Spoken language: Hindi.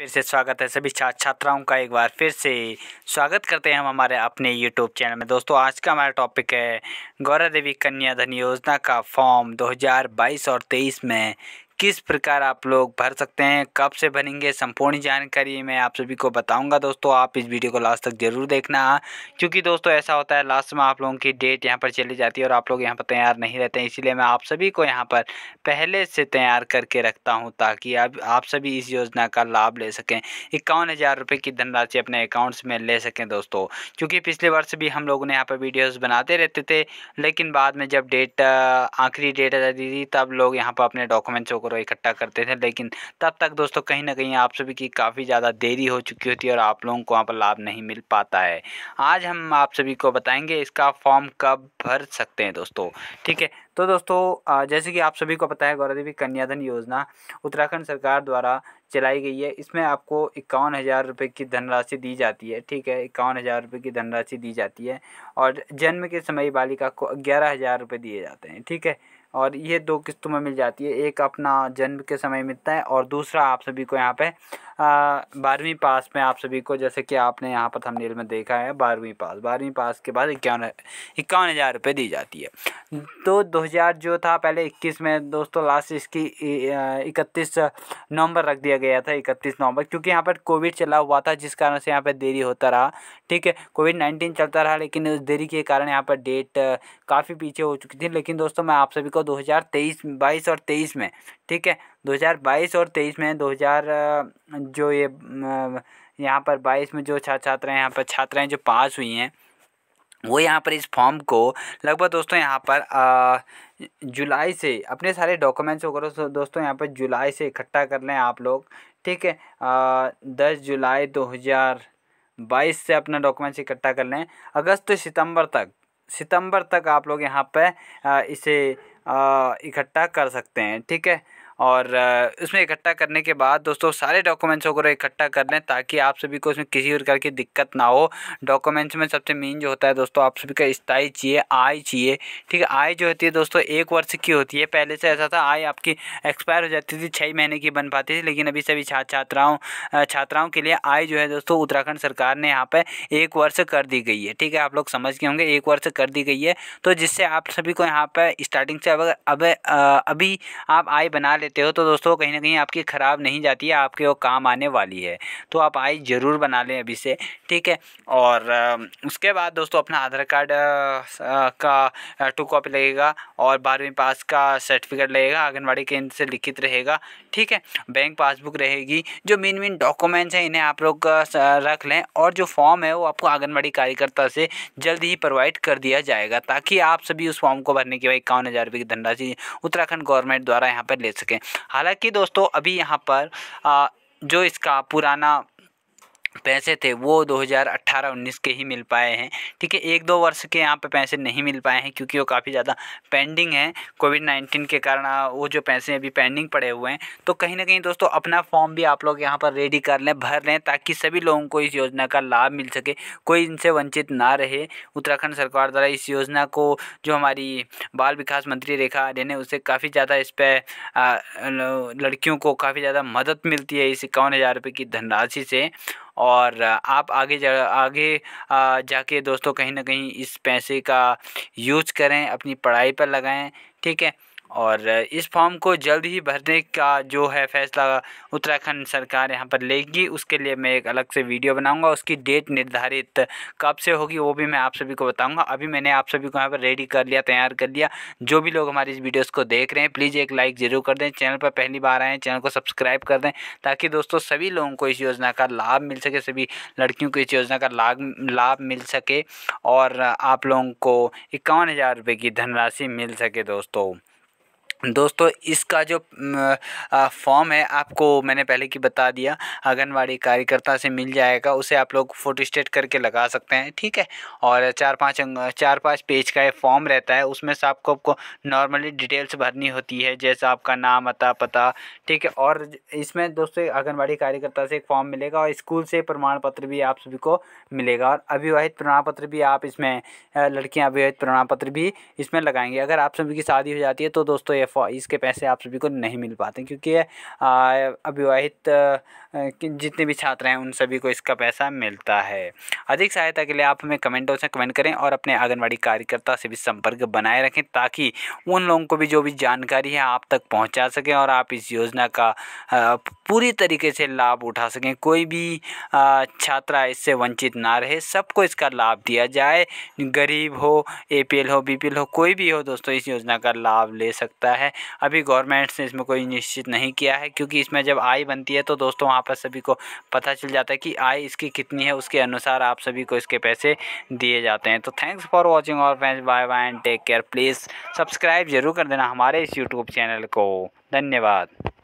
फिर से स्वागत है सभी छात्र छात्राओं का एक बार फिर से स्वागत करते हैं हम हमारे अपने यूट्यूब चैनल में दोस्तों आज का हमारा टॉपिक है गौरा देवी कन्या धन योजना का फॉर्म 2022 और 23 में किस प्रकार आप लोग भर सकते हैं कब से भरेंगे संपूर्ण जानकारी मैं आप सभी को बताऊंगा दोस्तों आप इस वीडियो को लास्ट तक ज़रूर देखना हाँ। क्योंकि दोस्तों ऐसा होता है लास्ट में आप लोगों की डेट यहाँ पर चली जाती है और आप लोग यहाँ पर तैयार नहीं रहते हैं इसीलिए मैं आप सभी को यहाँ पर पहले से तैयार करके रखता हूँ ताकि आप, आप सभी इस योजना का लाभ ले सकें इक्यावन हज़ार रुपये की धनराशि अपने अकाउंट्स में ले सकें दोस्तों क्योंकि पिछले वर्ष भी हम लोगों ने यहाँ पर वीडियोज़ बनाते रहते थे लेकिन बाद में जब डेट आखिरी डेट आ जाती थी तब लोग यहाँ पर अपने डॉक्यूमेंट्स को करो इकट्ठा करते थे लेकिन तब तक दोस्तों कहीं ना कहीं आप सभी की काफ़ी ज़्यादा देरी हो चुकी होती है और आप लोगों को वहाँ पर लाभ नहीं मिल पाता है आज हम आप सभी को बताएंगे इसका फॉर्म कब भर सकते हैं दोस्तों ठीक है तो दोस्तों जैसे कि आप सभी को पता है गौरादेवी कन्याधन योजना उत्तराखंड सरकार द्वारा चलाई गई है इसमें आपको इक्यावन हज़ार रुपये की धनराशि दी जाती है ठीक है इक्यावन हज़ार रुपये की धनराशि दी जाती है और जन्म के समय बालिका को ग्यारह हज़ार रुपये दिए जाते हैं ठीक है और ये दो किस्तों में मिल जाती है एक अपना जन्म के समय मिलता है और दूसरा आप सभी को यहाँ पे बारहवीं पास में आप सभी को जैसे कि आपने यहाँ पर थंबनेल में देखा है बारहवीं पास बारहवीं पास के बाद इक्यावन इक्यावन हज़ार रुपये दी जाती है तो दो हज़ार जो था पहले इक्कीस में दोस्तों लास्ट इसकी इकतीस नवंबर रख दिया गया था इकतीस नवंबर क्योंकि यहाँ पर कोविड चला हुआ था जिस कारण से यहाँ पर देरी होता रहा ठीक है कोविड नाइन्टीन चलता रहा लेकिन उस देरी के कारण यहाँ पर डेट काफ़ी पीछे हो चुकी थी लेकिन दोस्तों मैं आप सभी को दो हज़ार और तेईस में ठीक है 2022 और 23 में 2000 जो ये यहाँ पर 22 में जो छात्र छात्राएँ यहाँ पर छात्राएँ जो पास हुई हैं वो यहाँ पर इस फॉर्म को लगभग दोस्तों यहाँ पर आ, जुलाई से अपने सारे डॉक्यूमेंट्स वगैरह तो दोस्तों यहाँ पर जुलाई से इकट्ठा कर लें आप लोग ठीक है दस जुलाई दो हज़ार बाईस से अपना डॉक्यूमेंट्स इकट्ठा कर लें अगस्त तो सितंबर तक सितंबर तक आप लोग यहाँ पर इसे इकट्ठा कर सकते हैं ठीक है और इसमें इकट्ठा करने के बाद दोस्तों सारे डॉक्यूमेंट्स वगैरह इकट्ठा कर लें ताकि आप सभी को इसमें किसी प्रकार की दिक्कत ना हो डॉक्यूमेंट्स में सबसे मेन जो होता है दोस्तों आप सभी का स्थाई चाहिए आय चाहिए ठीक है आय जो होती है दोस्तों एक वर्ष की होती है पहले से ऐसा था आय आपकी एक्सपायर हो जाती थी छः महीने की बन पाती थी लेकिन अभी सभी छात्र छात्राओं छात्राओं के लिए आय जो है दोस्तों उत्तराखंड सरकार ने यहाँ पर एक वर्ष कर दी गई है ठीक है आप लोग समझ गए होंगे एक वर्ष कर दी गई है तो जिससे आप सभी को यहाँ पर स्टार्टिंग से अगर अब अभी आप आय बना ले लेते हो तो दोस्तों कहीं ना कहीं आपकी ख़राब नहीं जाती है आपके वो काम आने वाली है तो आप आई ज़रूर बना लें अभी से ठीक है और उसके बाद दोस्तों अपना आधार कार्ड का टू कॉपी लगेगा और बारहवीं पास का सर्टिफिकेट लगेगा आंगनबाड़ी केंद्र से लिखित रहेगा ठीक है बैंक पासबुक रहेगी जो मेन मेन डॉक्यूमेंट्स हैं इन्हें आप लोग रख लें और जो फॉर्म है वो आपको आंगनबाड़ी कार्यकर्ता से जल्द ही प्रोवाइड कर दिया जाएगा ताकि आप सभी उस फॉर्म को भरने के बाद इक्यावन हज़ार रुपये की धनराशि उत्तराखंड गवर्नमेंट द्वारा यहाँ पर ले सकें हालांकि दोस्तों अभी यहाँ पर जो इसका पुराना पैसे थे वो 2018-19 के ही मिल पाए हैं ठीक है एक दो वर्ष के यहाँ पे पैसे नहीं मिल पाए हैं क्योंकि वो काफ़ी ज़्यादा पेंडिंग है कोविड 19 के कारण वो जो पैसे अभी पेंडिंग पड़े हुए हैं तो कहीं ना कहीं दोस्तों अपना फॉर्म भी आप लोग यहाँ पर रेडी कर लें भर लें ताकि सभी लोगों को इस योजना का लाभ मिल सके कोई इनसे वंचित ना रहे उत्तराखंड सरकार द्वारा इस योजना को जो हमारी बाल विकास मंत्री रेखा आर्य ने उसे काफ़ी ज़्यादा इस पर लड़कियों को काफ़ी ज़्यादा मदद मिलती है इस इक्यावन हज़ार रुपये की धनराशि से और आप आगे जा आगे जाके दोस्तों कहीं ना कहीं इस पैसे का यूज करें अपनी पढ़ाई पर लगाएं ठीक है और इस फॉर्म को जल्द ही भरने का जो है फैसला उत्तराखंड सरकार यहाँ पर लेगी उसके लिए मैं एक अलग से वीडियो बनाऊँगा उसकी डेट निर्धारित कब से होगी वो भी मैं आप सभी को बताऊँगा अभी मैंने आप सभी को यहाँ पर रेडी कर लिया तैयार कर लिया जो भी लोग हमारी इस वीडियोस को देख रहे हैं प्लीज़ एक लाइक ज़रूर कर दें चैनल पर पहली बार आएँ चैनल को सब्सक्राइब कर दें ताकि दोस्तों सभी लोगों को इस योजना का लाभ मिल सके सभी लड़कियों को इस योजना का लाभ लाभ मिल सके और आप लोगों को इक्यावन हज़ार रुपये की धनराशि मिल सके दोस्तों दोस्तों इसका जो फॉर्म है आपको मैंने पहले की बता दिया आंगनबाड़ी कार्यकर्ता से मिल जाएगा उसे आप लोग फ़ोटो स्टेट करके लगा सकते हैं ठीक है और चार पाँच चार पाँच पेज का ये फॉर्म रहता है उसमें से आपको आपको नॉर्मली डिटेल्स भरनी होती है जैसे आपका नाम अता पता ठीक है और इसमें दोस्तों आंगनबाड़ी कार्यकर्ता से एक फॉर्म मिलेगा और स्कूल से प्रमाण पत्र भी आप सभी को मिलेगा और अविवाहित प्रमाण पत्र भी आप इसमें लड़कियाँ अविवाहित प्रमाण पत्र भी इसमें लगाएंगे अगर आप सभी की शादी हो जाती है तो दोस्तों ये इसके पैसे आप सभी को नहीं मिल पाते क्योंकि अविवाहित जितने भी छात्र हैं उन सभी को इसका पैसा मिलता है अधिक सहायता के लिए आप हमें कमेंटों से कमेंट करें और अपने आंगनबाड़ी कार्यकर्ता से भी संपर्क बनाए रखें ताकि उन लोगों को भी जो भी जानकारी है आप तक पहुँचा सकें और आप इस योजना का पूरी तरीके से लाभ उठा सकें कोई भी छात्रा इससे वंचित ना रहे सबको इसका लाभ दिया जाए गरीब हो ए हो बी हो कोई भी हो दोस्तों इस योजना का लाभ ले सकता है अभी गवर्नमेंट ने इसमें कोई निश्चित नहीं किया है क्योंकि इसमें जब आय बनती है तो दोस्तों पर सभी को पता चल जाता है कि आय इसकी कितनी है उसके अनुसार आप सभी को इसके पैसे दिए जाते हैं तो थैंक्स फॉर वॉचिंग और friends bye bye and take care please subscribe जरूर कर देना हमारे इस यूट्यूब चैनल को धन्यवाद